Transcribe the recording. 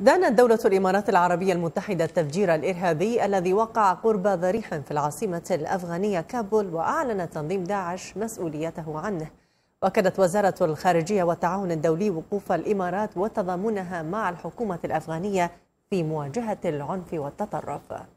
دانت دولة الإمارات العربية المتحدة التفجير الإرهابي الذي وقع قرب ضريح في العاصمة الأفغانية كابول وأعلن تنظيم داعش مسؤوليته عنه وأكدت وزارة الخارجية والتعاون الدولي وقوف الإمارات وتضامنها مع الحكومة الأفغانية في مواجهة العنف والتطرف